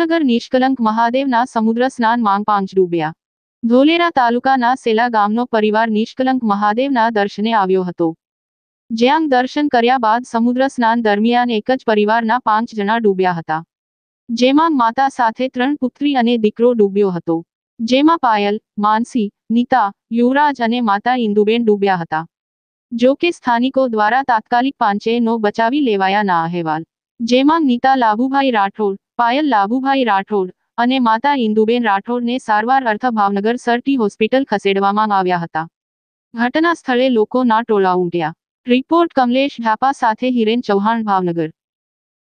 ભાવનગર નિષ્કલંક મહાદેવના સમુદ્ર સ્નાન માંગ પાંચ ડૂબ્યા ધોલેરા તાલુકાના સેલા ગામનો પરિવાર નિષ્કલંક મહાદેવના દર્શને આવ્યો હતો જ્યાં દર્શન કર્યા બાદ સમુદ્ર સ્નાન દરમિયાન એક જ પરિવારના પાંચ જણા ડૂબ્યા હતા જેમાં માતા સાથે ત્રણ પુત્રી અને દીકરો ડૂબ્યો હતો જેમાં પાયલ માનસી નીતા યુવરાજ અને માતા ઇન્દુબેન ડૂબ્યા હતા જો કે સ્થાનિકો દ્વારા તાત્કાલિક પાંચેયનો બચાવી લેવાયા ના અહેવાલ જેમાં નીતા લાભુભાઈ રાઠોડ પાયલ લાભુભાઈ રાઠોડ અને માતા ઇન્દુબેન રાઠોડને સારવાર અર્થ ભાવનગર સરટી હોસ્પિટલ ખસેડવામાં આવ્યા હતા ઘટના સ્થળે લોકોના ટોળા ઉમટ્યા રિપોર્ટ કમલેશ ઢાપા સાથે હિરેન ચૌહાણ ભાવનગર